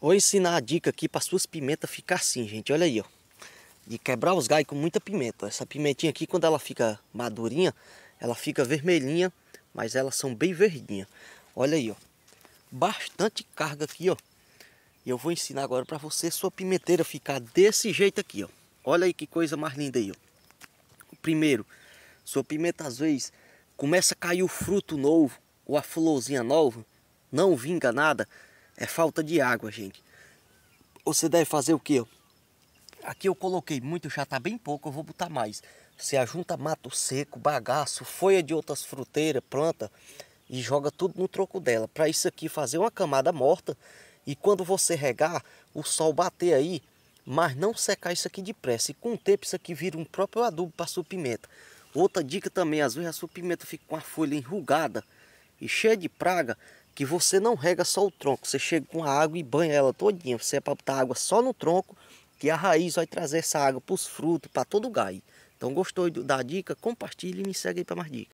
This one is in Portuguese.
Vou ensinar a dica aqui para suas pimentas ficar assim, gente. Olha aí, ó. De quebrar os galhos com muita pimenta. Essa pimentinha aqui, quando ela fica madurinha, ela fica vermelhinha, mas elas são bem verdinhas. Olha aí, ó. Bastante carga aqui, ó. E eu vou ensinar agora para você sua pimenteira ficar desse jeito aqui, ó. Olha aí que coisa mais linda aí, ó. Primeiro, sua pimenta às vezes começa a cair o fruto novo ou a florzinha nova, não vinga nada é falta de água, gente. Você deve fazer o que? Aqui eu coloquei muito, já está bem pouco, eu vou botar mais. Você ajunta mato seco, bagaço, folha de outras fruteiras, planta e joga tudo no troco dela. Para isso aqui fazer uma camada morta e quando você regar, o sol bater aí, mas não secar isso aqui depressa. E com o tempo isso aqui vira um próprio adubo para sua pimenta. Outra dica também, às vezes a sua pimenta fica com a folha enrugada e cheia de praga que você não rega só o tronco, você chega com a água e banha ela todinha, você é para botar água só no tronco, que a raiz vai trazer essa água para os frutos, para todo o galho. Então gostou da dica? Compartilhe e me segue aí para mais dicas.